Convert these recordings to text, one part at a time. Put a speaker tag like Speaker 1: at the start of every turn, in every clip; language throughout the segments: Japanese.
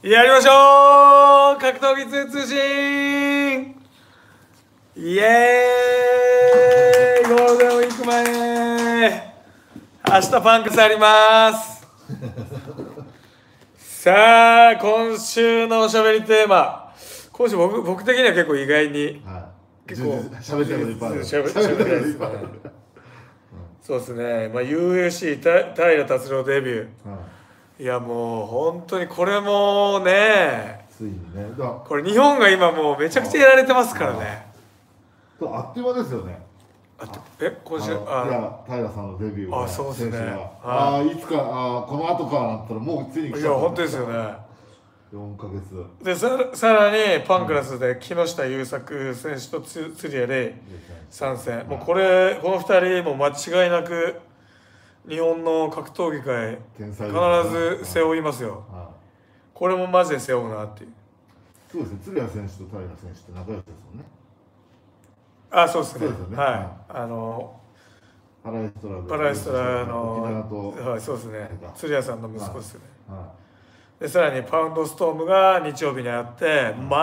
Speaker 1: やりましょう格闘技通通信イエーイゴールデンウィーク前明日パンクスあります さあ今週のおしゃべりテーマ今週僕僕的には結構意外に、はい、結構ってるのいっぱいあるってるのいっぱいあるそうですね、まあ、UFC 平達郎デビュー、はいいやもう本当にこれもねついにねだこれ日本が今もうめちゃくちゃやられてますからねあっという間ですよねあっえ今週ああ平さんのデビューあそうですねああいつかあこの後かなったらもうついに来ちいや本当ですよね4か月でささらにパンクラスで木下優作選手とつ釣り屋で参戦、もうこれこの2人も間違いなく日本の格闘技界必ず背負いますよ、これもマジで背負うなっていうそうですね鶴谷選手と平選手って仲良しですもんねあそうですね、はい、はい、あのパラエストラパラエストラのはい、そうですね鶴谷さんの息子ですね、でさらにパウンドストームが日曜日にあって、ま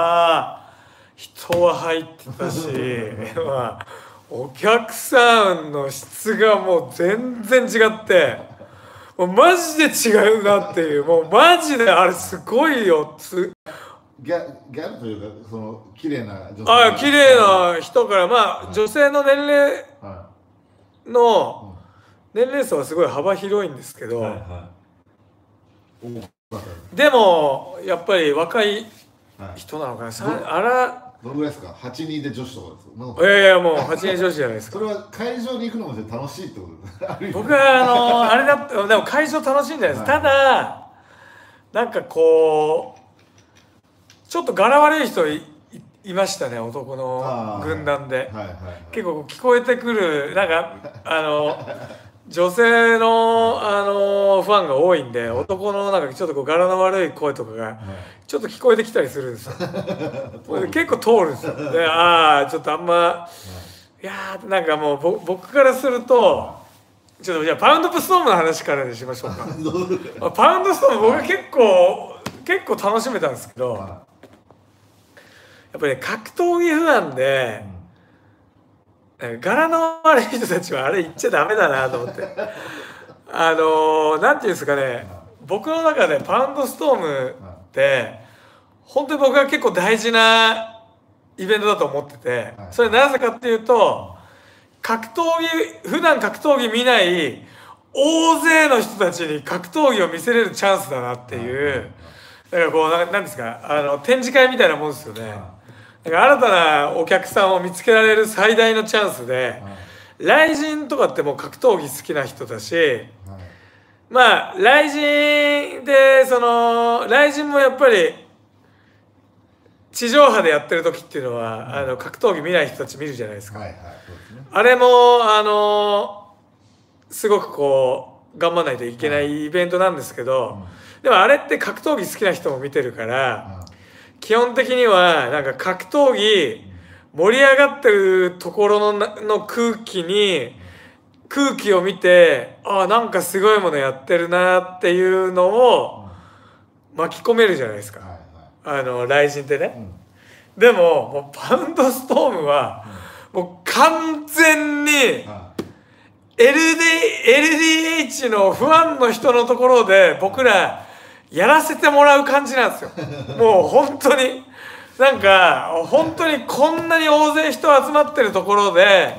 Speaker 1: あ人は入ってたし まあお客さんの質がもう全然違ってもうマジで違うなっていうもうマジであれすごいよつギャギャルというかその綺麗な女性あ綺麗な人からまあ、はい、女性の年齢の年齢層はすごい幅広いんですけど、はいはい、でもやっぱり若い人なのかな、はい、あらどのぐらいですか ?8 人で女子とかですいやいやもう8人女子じゃないですかそれは会場に行くのも楽しいってこと 僕はあのー、あれだってでも会場楽しいんじゃないです、はい、ただなんかこうちょっと柄悪い人いいましたね男の軍団で、はいはいはいはい、結構聞こえてくるなんかあの女性の、あのー、ファンが多いんで、男のなんかちょっとこう柄の悪い声とかがちょっと聞こえてきたりするんですよ。結構通るんですよ。でああちょっとあんま、いやーなんかもうぼ僕からすると。ちょっとじゃパウンド・プストームの話からにしましょうか パウンド・ストーム僕は結構結構楽しめたんですけど、やっぱり、ね、格闘技不安で、柄の悪い人たちはあれ言っちゃダメだなと思ってあの何、ー、て言うんですかね僕の中でパウンドストームって本当に僕は結構大事なイベントだと思っててそれなぜかっていうと格闘技普段格闘技見ない大勢の人たちに格闘技を見せれるチャンスだなっていうだからこう何ですかあの展示会みたいなもんですよね。か新たなお客さんを見つけられる最大のチャンスで、雷神とかってもう格闘技好きな人だし、まあ雷神でその雷神もやっぱり地上波でやってる時っていうのは、あの格闘技見ない人たち見るじゃないですか、はいはいあれもあのすごくこう頑張らないといけないイベントなんですけど、はいうん、でもあれって格闘技好きな人も見てるから、基本的にはなんか格闘技盛り上がってるところのの空気に空気を見てあなんかすごいものやってるなっていうのを巻き込めるじゃないですか、はいはい、あの雷神ってね、うん、でももうパウンドストームは、もう完全に LD、LDH のファンの人のところで僕らやらせてもらう感じなんですよ もう本当になんか本当にこんなに大勢人集まってるところで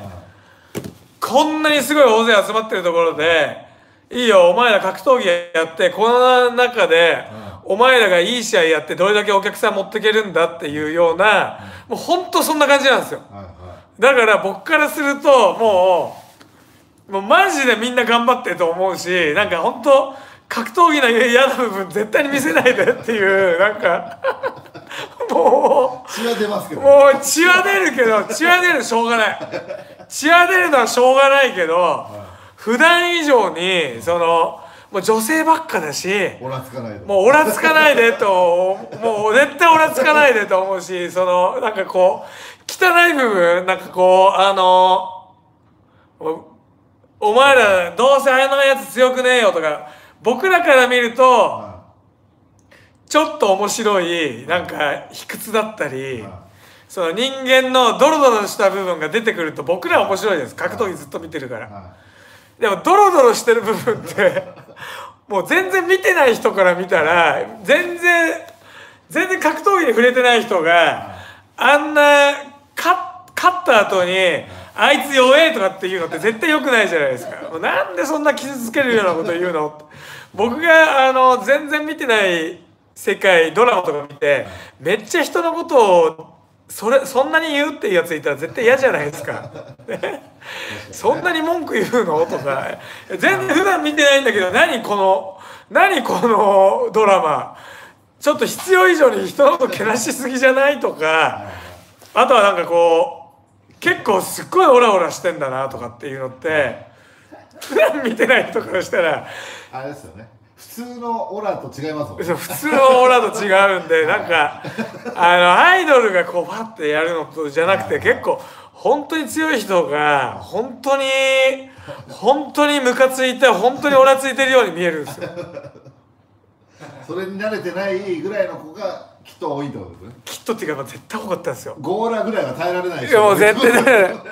Speaker 1: こんなにすごい大勢集まってるところでいいよお前ら格闘技やってこの中でお前らがいい試合やってどれだけお客さん持っていけるんだっていうようなもう本当そんな感じなんですよだから僕からするともうもうマジでみんな頑張ってると思うしなんか本当格闘技の嫌な部分絶対に見せないでっていうなんか もう血は出ますけどもう血は出るけど血は出るしょうがない血は出るのはしょうがないけど、はい、普段以上にそのもう女性ばっかだしもうおらつかないでともう絶対おらつかないでと思うしそのなんかこう汚い部分なんかこうあのお前らどうせあやのやつ強くねえよとか僕らから見ると、ちょっと面白いなんか卑屈だったり、その人間のドロドロした部分が出てくると僕ら面白いです格闘技ずっと見てるから、でもドロドロしてる部分って もう全然見てない人から見たら全然全然格闘技に触れてない人があんな勝った後に。あいつ弱えとかって言うのって絶対良くないじゃないですか。なんでそんな傷つけるようなこと言うの僕があの全然見てない世界ドラマとか見てめっちゃ人のことをそれそんなに言うっていうやついたら絶対嫌じゃないですか。そんなに文句言うのとか全然普段見てないんだけど何この何このドラマちょっと必要以上に人のことけなしすぎじゃないとかあとはなんかこう結構すっごいオラオラしてんだなとかっていうのって普段 見てない人からしたらあれですよね普通のオラと違いますもんね普通のオラと違うんで なんかあのアイドルがこうパッてやるのとじゃなくて結構本当に強い人が本当に本当にムカついて本当にオラついてるように見えるんですよ それに慣れてないぐらいの子がきっと多いってことですねきっとっていうか絶対多かったんですよゴーラぐらいは耐えられないでいやもう絶対耐えられない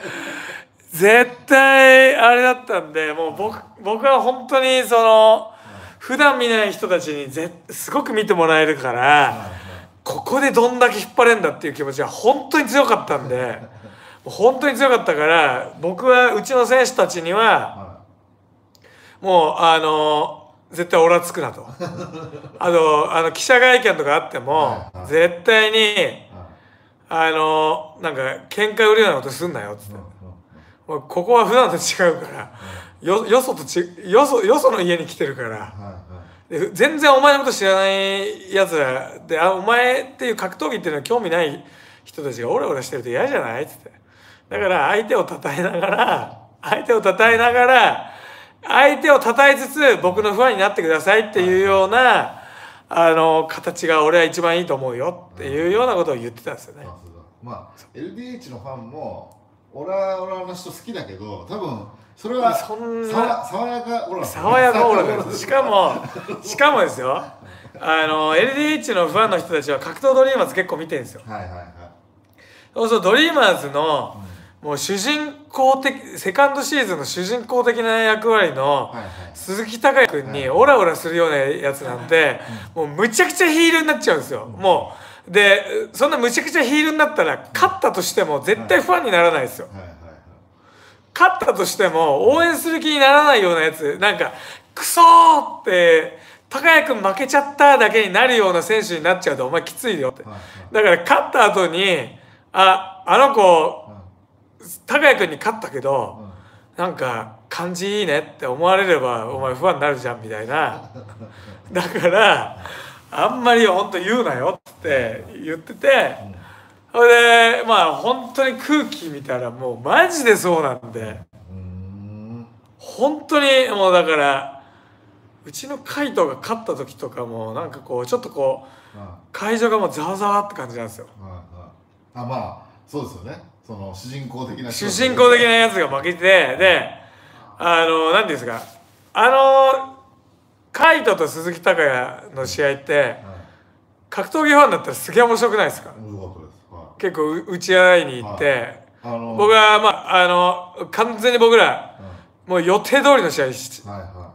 Speaker 1: 絶対あれだったんでもう僕僕は本当にその普段見ない人たちにぜすごく見てもらえるから、ここでどんだけ引っ張れんだっていう気持ちが本当に強かったんで本当に強かったから僕はうちの選手たちには、もうあの絶対おらつくなとあと あの記者会見とかあっても、はいはい、絶対に、はい、あのなんか喧嘩売るようなことすんなよつって、ここは普段と違うから、よよそとちよそよその家に来てるから、はいはい、全然お前のこと知らないやつらであお前っていう格闘技っていうのは興味ない人たちがオラオラしてると嫌じゃないっつってだから相手を叩いながら相手を叩いながら相手を称えつつ僕のファンになってくださいっていうようなあの形が俺は一番いいと思うよっていうようなことを言ってたんですよね。まあ、LDH のファンも俺は俺の人好きだけど多分それはそんな爽やかオーラ爽やかオーラです しかもしかもですよあの LDH のファンの人たちは格闘ドリーマーズ結構見てるんですよ。はいはいはい、そうするとドリーマーズの、うんもう主人公的セカンドシーズンの主人公的な役割の鈴木孝也君にオラオラするようなやつなんてもうむちゃくちゃヒールになっちゃうんですよ。もうでそんなむちゃくちゃヒールになったら勝ったとしても絶対ファンにならないですよ。勝ったとしても応援する気にならないようなやつなんかクソーって高谷君負けちゃっただけになるような選手になっちゃうとお前きついよってだから勝った後にああの子高谷君に勝ったけど、うん、なんか感じいいねって思われればお前不安になるじゃんみたいな だからあんまり本当言うなよって言っててそれでまあ本当に空気見たらもうマジでそうなんで本当にもうだからうちのカイトが勝った時とかもなんかこうちょっとこう会場がもうざわざわって感じなんですよ。あまあそうですよね。その主人公的な主人公的なやつが負けてであの何ていうんですかあのカイトと鈴木孝也の試合って、はい、格闘技ファンだったらすげえ面白くないですかかです、はい、結構打ち合いに行って、はい、あのー、僕はまああの完全に僕ら、もう予定通りの試合し、はいは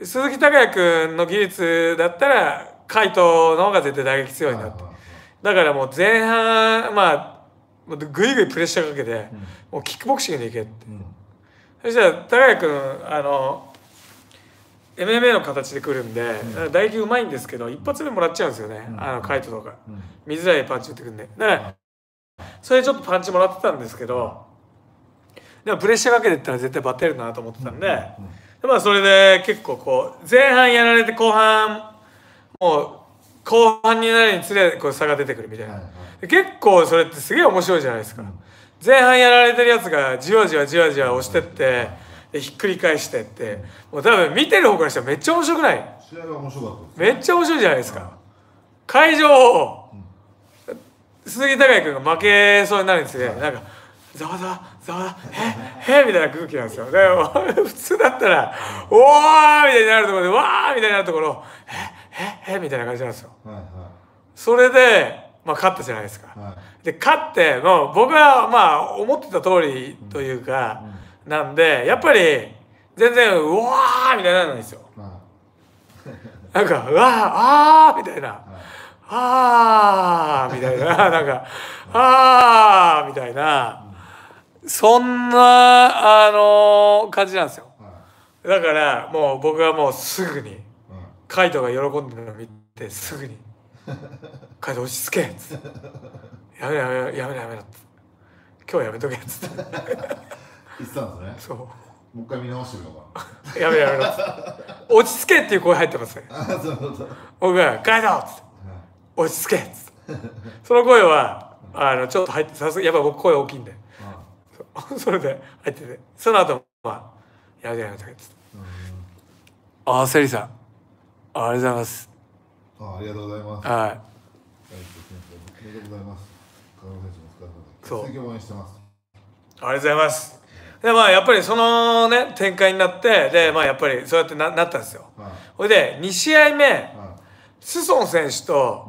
Speaker 1: い、鈴木孝也君の技術だったらカイトの方が絶対打撃強いなって、はいはいはい、だからもう前半まあぐいぐいプレッシャーかけて、もうキックボクシングでいけって、そしたら高谷君あの MMA の形で来るんで、うん、打撃うまいんですけど一発目もらっちゃうんですよね、うん、あのカイトとか、うん、見づらいパンチ打ってくんでだからそれでちょっとパンチもらってたんですけどでもプレッシャーかけてったら絶対バテるなと思ってたんで,、でまあそれで結構こう前半やられて後半もう後半になるにつれこう差が出てくるみたいな、はいはい結構それってすげえ面白いじゃないですか、前半やられてるやつがじわじわじわじわ押してってでひっくり返してってもう多分見てる方からしたらめっちゃ面白くない試合が面白かっためっちゃ面白いじゃないですか会場を、うん、鈴木孝也君が負けそうになるんですね、はい、なんかざわざわざわへえみたいな空気なんですよで 普通だったら「おお!」みたいになるところで「わー!」みたいになるところ「へへへ」みたいな感じなんですよ、はいはい、それでまあ、勝ったじゃないですか。はい、で勝ってもう僕はまあ思ってた通りというか、うんうん、なんでやっぱり全然うわーみたいにならないんですよ。まあ、なんかうわーあーみたいな。はいあーみたいな、なんか、あーみたいな、そんな、あのー、感じなんですよ。だから、もう僕はもうすぐに、カイトが喜んでるのを見て、すぐに、彼で落ち着け」っつって「やめろやめろやめろやめろ」っ今日はやめとけ」っつって言ってたんですねそうもう一回見直してかやめろやめろっつって落ち着けっていう声入ってますね僕が「帰ろう」っつって「落ち着け」っつってその声はあのちょっと入ってさすがやっぱ僕声大きいんでそれで入っててその後まあ「やめてやめて」っつって「ああセリさんありがとうございます」あありがとうございますはいおめでとうございます川村選手お疲れ様です応援してますありがとうございますでまあやっぱりそのね展開になってでまあやっぱりそうやってななったんですよほ、はいで2試合目、はい、スソン選手と、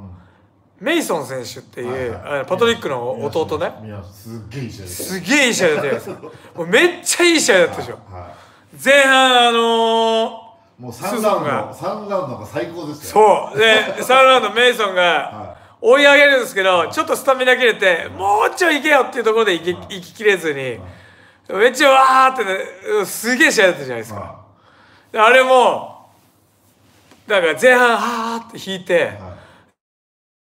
Speaker 1: メイソン選手っていう、はいはい、パトリックの弟ねすげえいい試合すげえいい試合だったじゃもうめっちゃいい試合だったでしょ、はいはい、前半あのー、もう3ラウンド3ラウンドが最高ですよそうで3ラウンドメイソンが追い上げるんですけどちょっとスタミナ切れてもうちょい行けよっていうところで行き行ききれずにめっちゃわーって、ね、すげえ試合だったじゃないですか。あれもだから前半はーって引いて、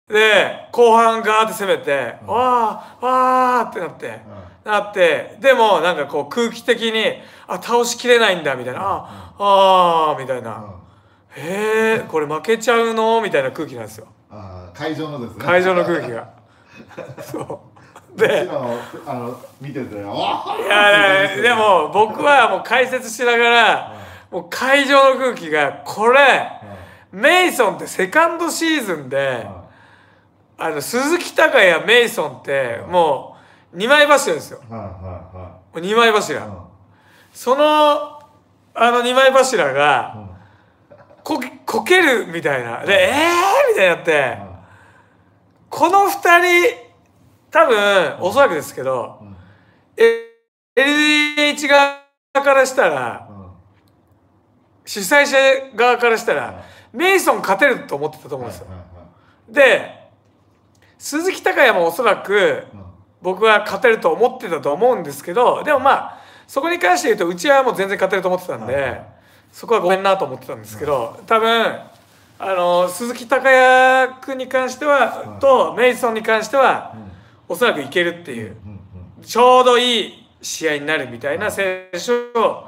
Speaker 1: で後半ガーって攻めて、わーわーってなって。なってでもなんかこう空気的にあ倒しきれないんだみたいなああみたいな、ええこれ負けちゃうのみたいな空気なんですよ。会場のですね会場の空気が そうであの見てて「おいやでも僕はもう解説しながら、もう会場の空気がこれ、うん、メイソンってセカンドシーズンで、うん、あの鈴木孝也メイソンってもう2枚柱ですよ、は2枚柱、そのあの2枚柱が、こけるみたいなでええー、みたいになって。この2人多分おそらくですけど、うん、LDH 側からしたら、うん、主催者側からしたら、うん、メイソン勝てると思ってたと思うんですよ。で鈴木孝也もおそらく僕は勝てると思ってたと思うんですけどでもまあそこに関して言うとうちはもう全然勝てると思ってたんで、そこはごめんなと思ってたんですけど多分。あの鈴木孝也君に関しては、とメイソンに関しては、うおそらくいけるっていう、ちょうどいい試合になるみたいな選手を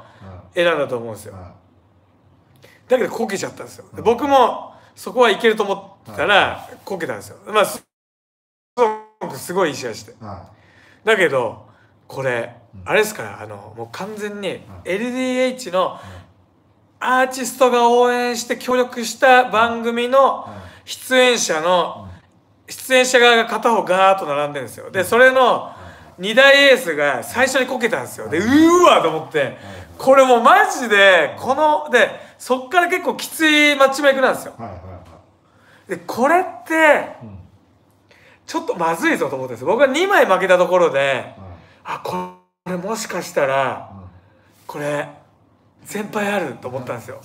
Speaker 1: 選んだと思うんですよ、だけどこけちゃったんですよ、僕もそこはいけると思ったらこけたんですよまあすごいいい試合して、だけどこれあれですからあのもう完全に LDH のアーティストが応援して協力した番組の出演者の、出演者側が片方ガーッと並んでるんですよでそれの2大エースが最初にこけたんですよでうーわと思ってこれもうマジでこのでそっから結構きついマッチメイクなんですよでこれってちょっとまずいぞと思ってです僕は2枚負けたところであこれもしかしたらこれ先輩あると思ったんですよ。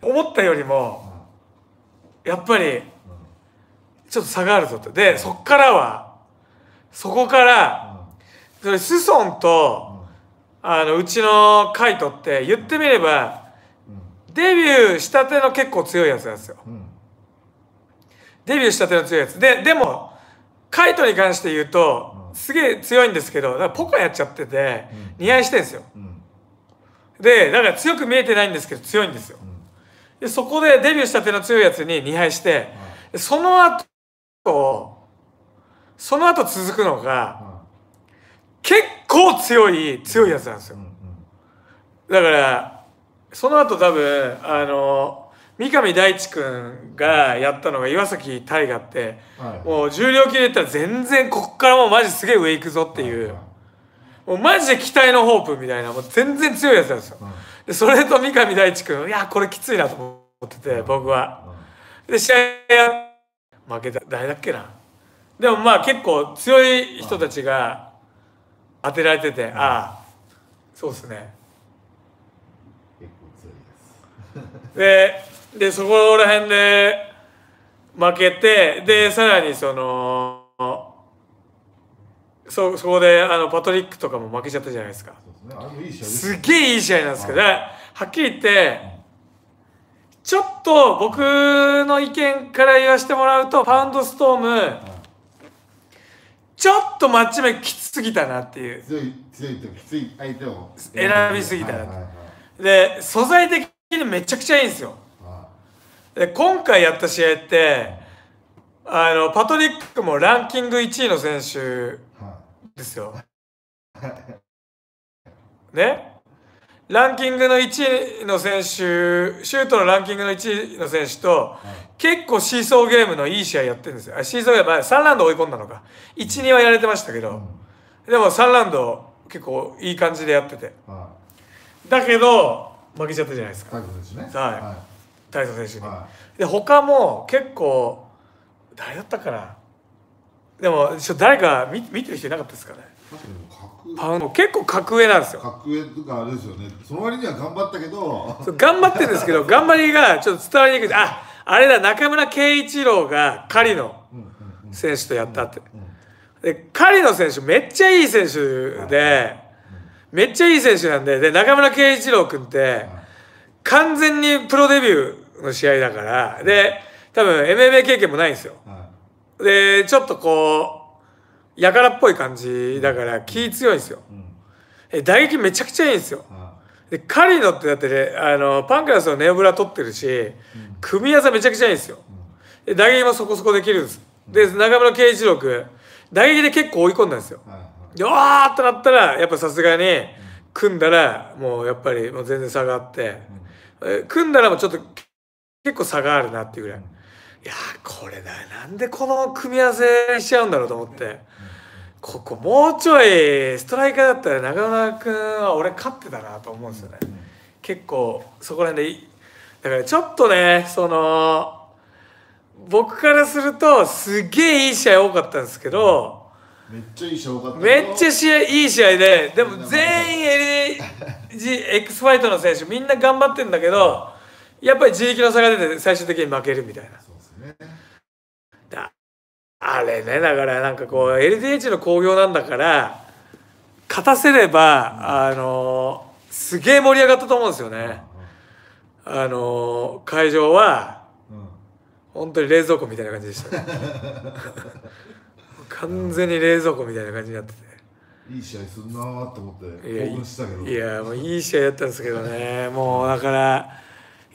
Speaker 1: 思ったよりもやっぱりちょっと差があるぞと。でそっからはそこからそれスソンとあのうちのカイトって言ってみればデビューしたての結構強いやつなんですよ。デビューしたての強いやつ。ででもカイトに関して言うとすげえ強いんですけどポカやっちゃってて似合いしてんですよ。でだから強く見えてないんですけど強いんですよ、でそこでデビューしたての強いやつに2敗して、その後その後続くのが、結構強い強いやつなんですよ、だからその後多分あの三上大地君がやったのが岩崎大河って、はい、もう重量級で言ったら全然ここからもうマジすげえ上行くぞっていう。はいはいもうマジで期待のホープみたいなもう全然強いやつなんですよ、うん、でそれと三上大地君いやこれきついなと思ってて、僕は、で試合負けた誰だっけなでもまあ結構強い人たちが当てられてて、ああそうですね結構強いですででそこら辺で負けてでさらにそのそそこであのパトリックとかも負けちゃったじゃないですかすげえいい試合なんですけど、ね、はっきり言って、ちょっと僕の意見から言わせてもらうとパウンドストーム、ちょっとマッチ目きつすぎたなっていう強い強いときつい相手を選びすぎたなで素材的にめちゃくちゃいいんですよで今回やった試合ってあのパトリックもランキング1位の選手ですよ。ねランキングの1位の選手、シュートのランキングの1位の選手と、結構シーソーゲームのいい試合やってるんですよ。あシーソーゲーム、まあ、3ラウンド追い込んだのか。1、2はやれてましたけど、でも3ラウンド結構いい感じでやってて。だけど、負けちゃったじゃないですか。ね、はい。大佐選手に。で、他も結構、誰だったかなでも誰か見見てる人いなかったですかねパウンド結構格上なんですよ格上とかあれですよねその割には頑張ったけど頑張ってるんですけど 頑張りがちょっと伝わりにくいああれだ中村圭一郎が狩野選手とやったってで狩野選手めっちゃいい選手でめっちゃいい選手なんでで中村圭一郎君って完全にプロデビューの試合だからで多分 MMA 経験もないんですよでちょっとこうやからっぽい感じだから気強いんですよ、え打撃めちゃくちゃいいんですよ、でカリノってだって、ね、あのパンクラスのネオブラ取ってるし、組み合わせめちゃくちゃいいんですよ、で打撃もそこそこできるんですで中村圭一郎君打撃で結構追い込んだんですよ、でわーってなったらやっぱさすがに組んだらもうやっぱりもう全然差があって、組んだらもうちょっと結構差があるなっていうぐらい、いやこれななんでこの組み合わせしちゃうんだろうと思って。ここもうちょいストライカーだったら中村君は俺勝ってたなと思うんですよね、結構そこら辺でだからちょっとねその僕からするとすげえいい試合多かったんですけど、めっちゃいい試合多かっためっちゃ試合いい試合ででも全員 LGX ファイトの選手みんな頑張ってんだけどやっぱり自力の差が出て最終的に負けるみたいなね。だあれねだからなんかこう LDH の興行なんだから勝たせればあのすげえ盛り上がったと思うんですよね。あの会場は、本当に冷蔵庫みたいな感じでした、ね、完全に冷蔵庫みたいな感じになってて。いい試合するなと思って興奮したけどいやもういい試合やったんですけどねもうだから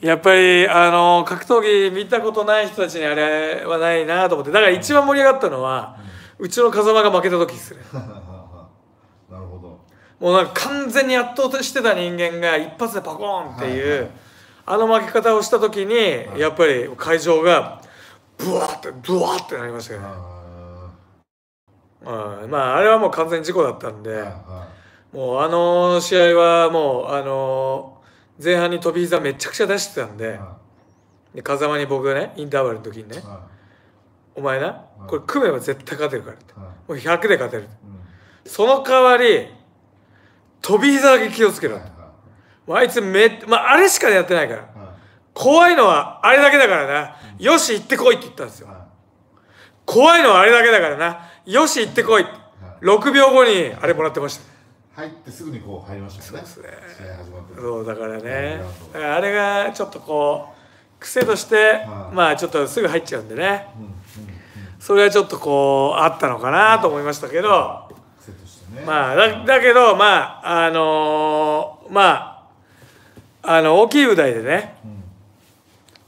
Speaker 1: やっぱりあの格闘技見たことない人たちにあれはないなと思ってだから一番盛り上がったのは、うん、うちの風間が負けた時ですね なるほどもうなんか完全に圧倒してた人間が一発でパコーンっていう、はいはい、あの負け方をした時に、はい、やっぱり会場がブワーってブワーってなりましたよね、うん、まああれはもう完全に事故だったんで、はいはい、もうあの試合はもうあの前半に飛び膝めちゃくちゃ出してたんで,、で風間に僕がねインターバルの時にね、お前なこれ組めば絶対勝てるから」って、もう100で勝てる、その代わり飛び膝だけ気をつけろって、あいつめ、まあ、あれしかやってないから、怖いのはあれだけだからな、よし行ってこいって言ったんですよ、怖いのはあれだけだからなよし行ってこいって言ったんですよ怖いのはあれだけだからなよし行ってこいっ6秒後にあれもらってました入ってすぐにこう入りましたね。そうですね。試合始まってそうだからね。だからあれがちょっとこう癖として、まあちょっとすぐ入っちゃうんでね。それはちょっとこうあったのかなと思いましたけど。ね、まあだだけどまああのー、まああの大きい舞台でね、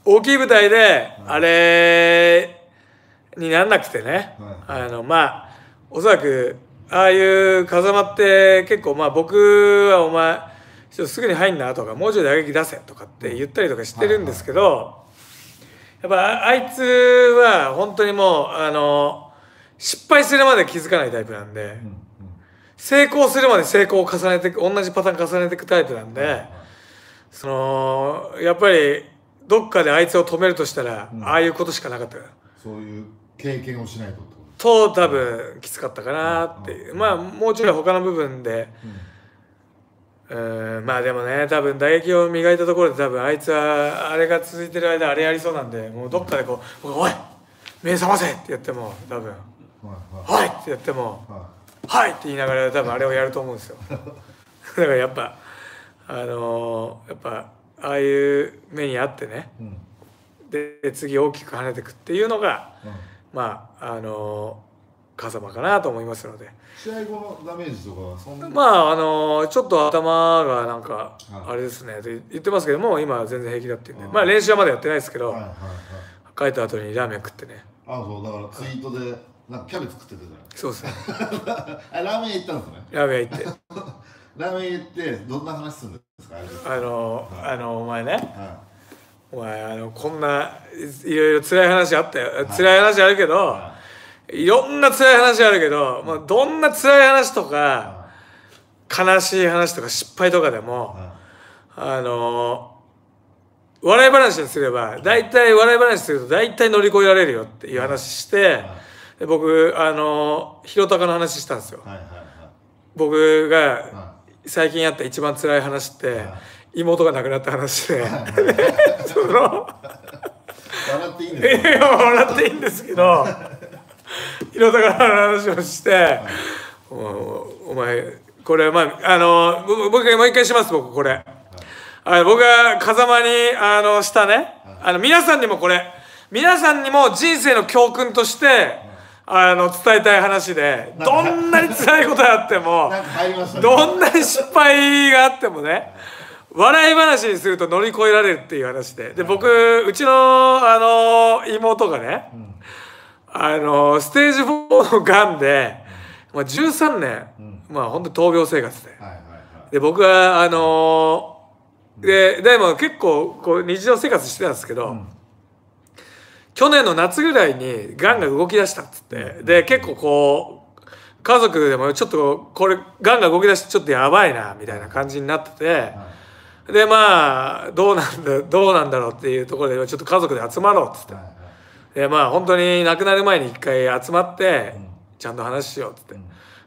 Speaker 1: うん、大きい舞台であれになんなくてね、はい、あのまあおそらくああいう風間って結構まあ僕はお前ちょっとすぐに入んなとかもうちょい打撃出せとかって言ったりとかしてるんですけど、やっぱあいつは本当にもうあの失敗するまで気づかないタイプなんで、成功するまで成功を重ねて同じパターン重ねていくタイプなんで、そのやっぱりどっかであいつを止めるとしたら、ああいうことしかなかったそういう経験をしないとと多分きつかったかなって、うまあもうちょい他の部分で、うん、まあでもね多分打撃を磨いたところで多分あいつはあれが続いてる間あれやりそうなんでもうどっかでこう「おい目覚ませ!」ってやっても多分「はい!」ってやっても「はい!」って言いながら多分あれをやると思うんですよ。だからやっぱあのやっぱああいう目にあってね、で次大きく跳ねてくっていうのが。うんまああの風間かなと思いますので試合後のダメージとかはそんなまああのちょっと頭がなんかあれですねって言ってますけども今は全然平気だって言うまあ練習はまだやってないですけど、帰った後にラーメン食ってねああそうだからツイートでなんかキャベツ食ってたじゃないそうですね あラーメン行ったんですねラーメン行って ラーメン行ってどんな話するんですかあの、はい、あのお前ね、はいお前あのこんないろいろ辛い話あったよ、はい、辛い話あるけど、はい、いろんな辛い話あるけど、まあ、どんな辛い話とか、悲しい話とか失敗とかでも、あの笑い話にすれば大体笑い話すると大体乗り越えられるよっていう話して、で僕あのひろたかの話したんですよ。僕が最近やった一番辛い話って、妹が亡くなった話で その笑っていいんです笑っていいんですけど色ろから話をして、お前これまああの僕もう一回します僕これ。い、僕が風間にあのしたね、あの皆さんにもこれ皆さんにも人生の教訓として、あの伝えたい話でどんなに辛いことがあっても、どんなに失敗があってもね笑い話にすると乗り越えられるっていう話でで僕うちのあの妹がね、うん、あのステージ4のがんで、まあ、13年、うん、まあ本当闘病生活で、はいはいはい、で僕はあのででも結構こう日常生活してたんですけど、うん、去年の夏ぐらいにがんが動き出したっつってで結構こう家族でもちょっとこれがんが動き出してちょっとやばいなみたいな感じになってて、はいでまあどうなんだどうなんだろうっていうところでちょっと家族で集まろうっつって、はいはい、でまあ本当に亡くなる前に一回集まって、ちゃんと話しようっつって。うん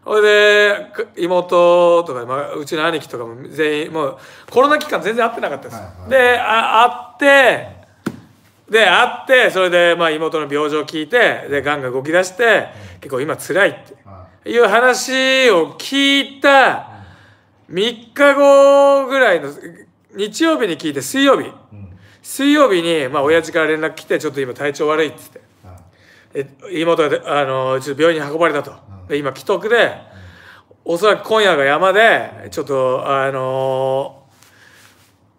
Speaker 1: それで妹とか、まあ、うちの兄貴とかも全員もうコロナ期間全然会ってなかったです、はいはい、であ会ってで会ってそれで、まあ、妹の病状を聞いてでがんが動き出して、結構今辛いっていう話を聞いた、3日後ぐらいの日曜日に聞いて水曜日、うん、水曜日にまあ親父から連絡来てちょっと今体調悪いっつって、うん、妹があの病院に運ばれたと、うん、今既得で、うん、おそらく今夜が山でちょっとあの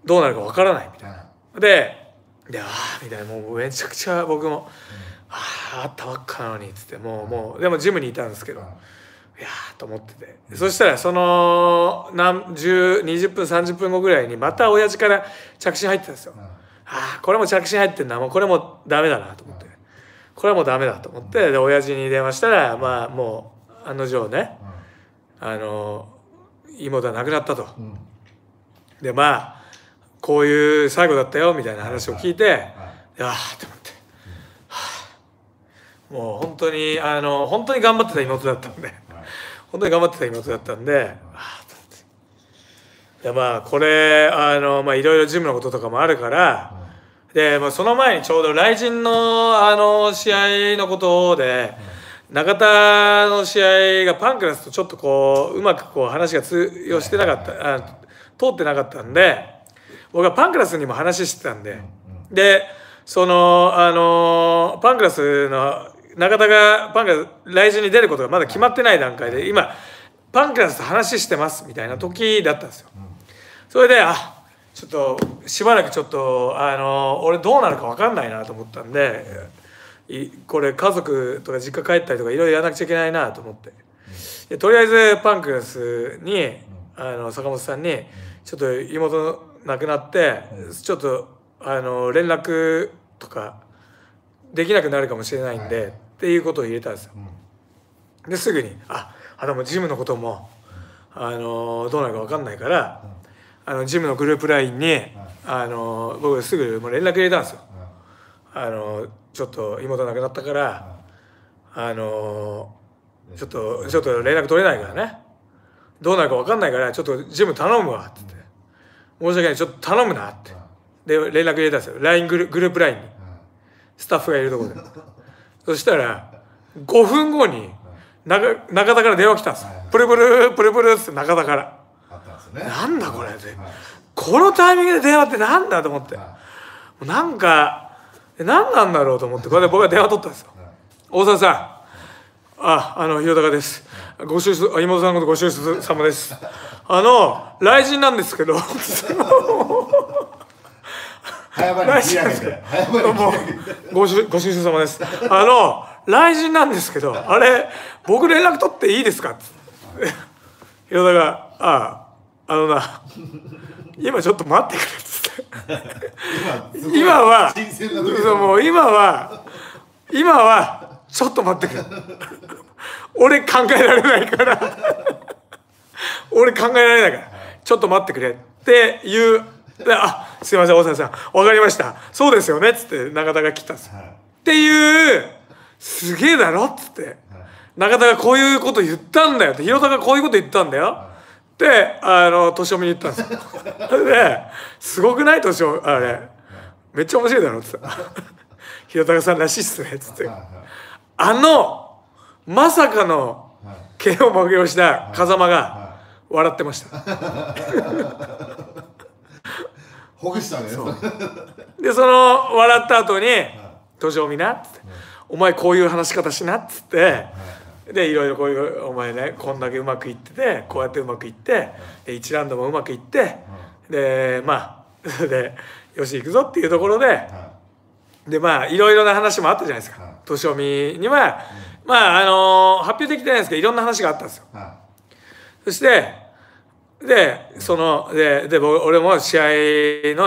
Speaker 1: ー、どうなるかわからないみたいな、ででああみたいなもうめちゃくちゃ僕も、あああったばっかなのにっつってもうもうでもジムにいたんですけど、いやと思ってて、うん、そしたらその何十20分30分後ぐらいにまた親父から着信入ってたんですよ、うん、ああこれも着信入ってんなもうこれもダメだなと思って、うん、これもダメだと思って、で親父に電話したらまあもう案の定ね、あの妹は亡くなったと、でまあこういう最後だったよみたいな話を聞いて、はいはいはい、あっと思って、はあ、もう本当にあの本当に頑張ってた妹だったんで。本当に頑張ってた妹だったんでやまあこれあのまあいろいろジムのこととかもあるから、で、まあ、その前にちょうど雷神のあの試合のことで、中田の試合がパンクラスとちょっとこううまくこう話が通用してなかった通ってなかったんで僕はパンクラスにも話してたんで、でそのあのパンクラスの中田がパンクラス来週に出ることがまだ決まってない段階で今パンクラスと話してますみたいな時だったんですよ。それであちょっとしばらくちょっとあの俺どうなるか分かんないなと思ったんでこれ家族とか実家帰ったりとかいろいろやらなくちゃいけないなと思ってとりあえずパンクラスにあの坂本さんにちょっと妹亡くなってちょっとあの連絡とかできなくなるかもしれないんで。っていうことを入れたんですよ。ですぐにああでもジムのこともあのどうなるか分かんないから、あのジムのグループ LINE に、あの僕すぐもう連絡入れたんですよ。あのちょっと妹亡くなったから、あのちょっとちょっと連絡取れないからねどうなるか分かんないからちょっとジム頼むわってって、申し訳ないちょっと頼むなって、で連絡入れたんですよ LINE グルグループ LINE に、スタッフがいるところで。そしたら5分後に中中田から電話来たんです、はいはい、プルプルプルプルって中田からなんだこれって、このタイミングで電話ってなんだと思って、はい、なんか何なんだろうと思ってこれで僕は電話取ったんですよ、大沢さん、ああのひよたかですご主妹さんご主様ですあの雷神なんですけど 早場に切り上げて早に上げてご主ご主人様ですあの来人なんですけどあれ僕連絡取っていいですか?」っつってヒロ が「あああのな今ちょっと待ってくれ」っつって 今はもう今は今はちょっと待ってくれ俺考えられないから 俺考えられないからちょっと待ってくれっていうであすいません大沢さん分かりましたそうですよね」っつって中田が来たんです、はい、っていうすげえだろっつって、はい、中田がこういうこと言ったんだよって広田がこういうこと言ったんだよ、はい、であの年を見に行ったんですよ ですごくない年をあれめっちゃ面白いだろっつって広田さんらしいっすねっつってあのまさかの KO 負けをした風間が笑ってました。ほぐしたねそ でその笑った後に「年を見な」っつって、お前こういう話し方しな」っつって。でいろいろこういうお前ねこんだけうまくいっててこうやってうまくいってで1ラウンドもうまくいってでまあそれ でよし行くぞっていうところででまあいろいろな話もあったじゃないですか年を見にはまああの発表できてないんですけどいろんな話があったんですよ。そしてでそのでで俺も試合の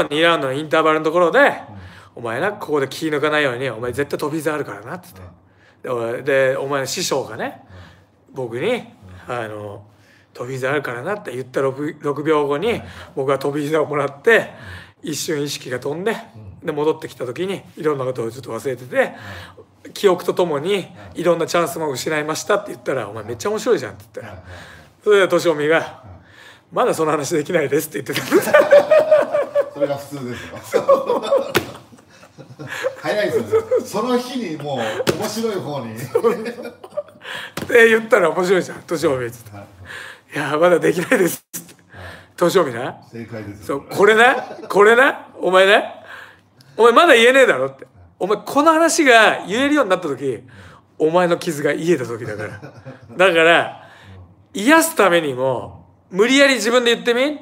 Speaker 1: 2ラウンドのインターバルのところで、お前なここで気抜かないようにお前絶対飛び座あるからなっって、でお前の師匠がね、僕に、あの飛び座あるからなって言った 6, 6秒後に僕は飛び座をもらって、一瞬意識が飛んで、で戻ってきた時にいろんなことをちょっと忘れてて、記憶とともにいろんなチャンスも失いましたって言ったら「お前めっちゃ面白いじゃん」って言ったら。それで敏臣がまだその話できないですって言ってたそれが普通ですよ早いですねその日にもう面白い方にって言ったら面白いじゃん年を見つって、い、やまだできないですって年を見な正解ですそうこれなこれなお前ねお前まだ言えねえだろってお前この話が言えるようになった時お前の傷が癒えた時だからだから癒すためにも無理やり自分で言ってみ、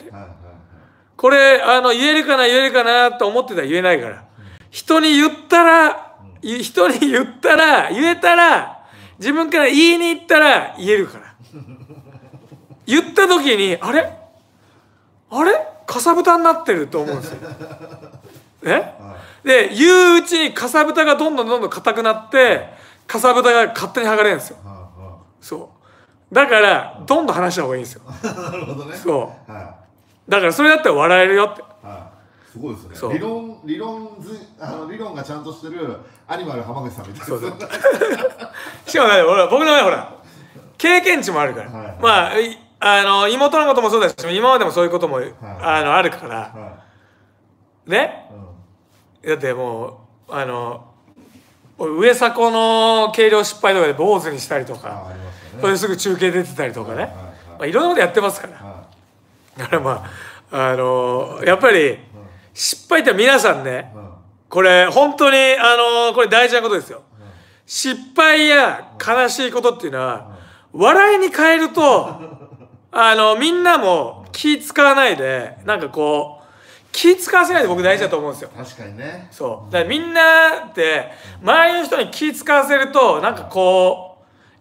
Speaker 1: これあの言えるかな言えるかなと思ってたら言えないから、人に言ったら、人に言ったら言えたら自分から言いに行ったら言えるから言った時にあれあれかさぶたになってると思うんですよ。えい、で言ううちにかさぶたがどんどんどんどん硬くなってかさぶたが勝手に剥がれるんですよ。そうだからどんどん話した方がいいんですよ なるほどねそう、はい、だからそれだったら笑えるよって、はい、すごいですね理論理論あの理論がちゃんとしてるアニマル浜口さんみたいな しかも、ね、ほら僕のねほら経験値もあるから、はいはい、まああの妹のこともそうだし今までもそういうことも、はい、あのあるから、はい、ね、うん、だってもうあの上迫の計量失敗とかで坊主にしたりとか。それすぐ中継出てたりとかね、いまあ、いろんなことやってますから、だからまああのー、やっぱり失敗って皆さんね、これ本当にあのー、これ大事なことですよ、失敗や悲しいことっていうのは、笑いに変えると あのみんなも気使わないでなんかこう気使わせないで僕大事だと思うんですよ確かにねそうだからみんなって周りの人に気使わせるとなんかこう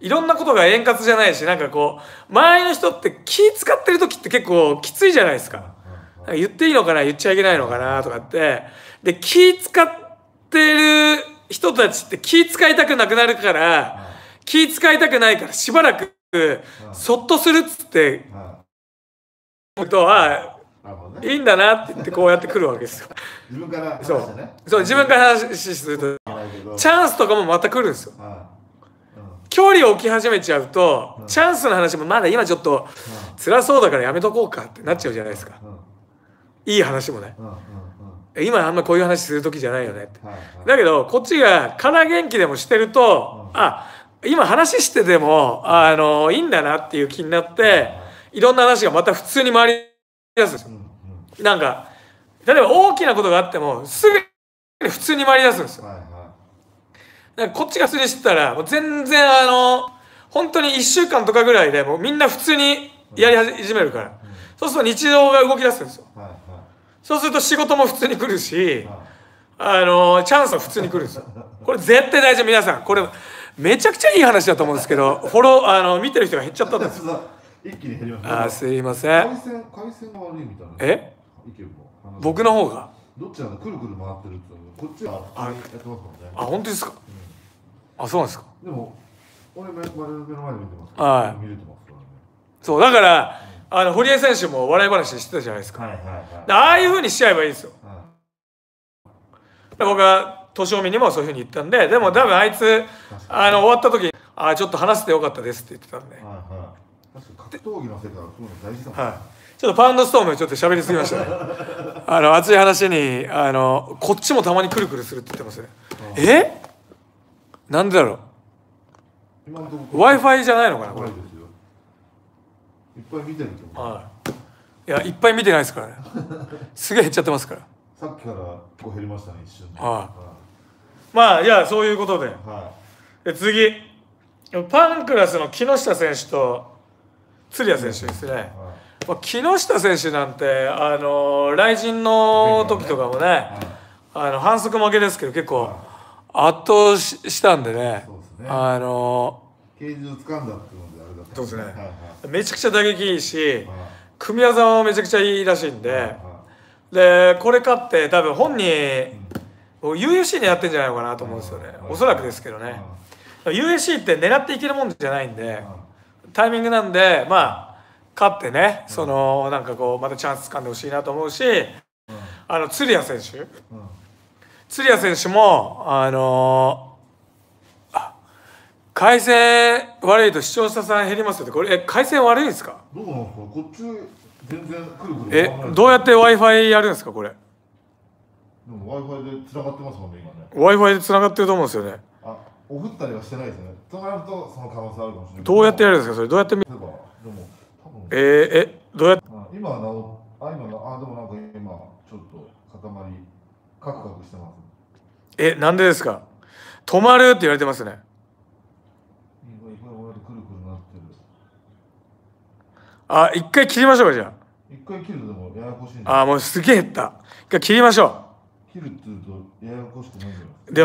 Speaker 1: いろんなことが円滑じゃないしなんかこう周りの人って気使ってる時って結構きついじゃないですかか言っていいのかな言っちゃいけないのかなとかってで気使ってる人たちって気使いたくなくなるから気使いたくないからしばらくそっとするっつってとああ、いいんだなって言ってこうやってくるわけですよ自分から、そうそう自分から話するとチャンスとかもまた来るんですよ、距離を置き始めちゃうと、チャンスの話もまだ今ちょっと辛そうだからやめとこうかってなっちゃうじゃないですか、いい話もね、今あんまこういう話する時じゃないよねって、だけどこっちがかな元気でもしてると、うん、あ今話しててもあのいいんだなっていう気になって、いろんな話がまた普通に回り出すんですよ、なんか例えば大きなことがあってもすぐ普通に回り出すんですよ、はいなんかこっちがすれしったらもう全然あの本当に1週間とかぐらいでもうみんな普通にやり始めるから、そうすると日常が動き出すんですよ、ははいい、そうすると仕事も普通に来るし、あのチャンスは普通に来るんですよこれ絶対大事皆さんこれめちゃくちゃいい話だと思うんですけどフォローあの見てる人が減っちゃったんです一気に減りましたあすいません回回線、線が悪いいみたな。え僕の方がどっちなのくるくる回ってるってこっちはあ本当ですかあそうなんですかでも俺目の前で見てますはい見れてますからねそうだから、あの堀江選手も笑い話してたじゃないですか,、はいはいはい、ああいうふうにしちゃえばいいですよ、はい、僕は年を見にもそういうふうに言ったんででも多分あいつあの終わった時に「あちょっと話せてよかったです」って言ってたんで、はいはい、格闘技の世界はそういうの大事だもん、ね、はいちょっとパウンドストームちょっと喋りすぎましたね あの熱い話にあのこっちもたまにくるくるするって言ってますねえなんでだろう w i f i じゃないのかなこれいっぱい見てるんじゃないいやいっぱい見てないですからね すげえ減っちゃってますからさっきから結構減りましたね一瞬ねはい、はい、まあいやそういうことで,、はい、で次パンクラスの木下選手と鶴谷選手ですね、はいまあ、木下選手なんてあの来陣の時とかもね、はい、あの反則負けですけど結構、はい圧倒ししたんでね。でねあのー、形を掴んだってことであれだった、そうですね、めちゃくちゃ打撃いいし、組み技もめちゃくちゃいいらしいんで、はいでこれ勝って多分本人、うん、UFC でやってんじゃないかなと思うんですよね、はいはい、おそらくですけどね、はい、UFC って狙っていけるもんじゃないんで、タイミングなんでまあ勝ってね、そのなんかこうまたチャンス掴んでほしいなと思うし、あの鶴谷選手、う釣谷選手も、あのー、あ回線悪いと視聴者さん減りますよって、これ、え、回線悪いんですかどうなんですかこっち、全然るくるえ、どうやって Wi-Fi やるんですか、これ。でも Wi-Fi で繋がってますもんね、今ね。Wi-Fi で繋がってると思うんですよね。あ、送ったりはしてないですね。なると、その可能性あるかもしれない。どうやってやるんですか、それ。どうやって見えー、え、どうやってあ、今あ、でもなんか今、ちょっと塊。カクカクしてます。え、なんでですか止まるって言われてますね。あ、一回切りましょうか、じゃあ。一回切るともややこしいあ、もうすげえ減った。一回切りましょう。切るって言うとややこしくないじゃない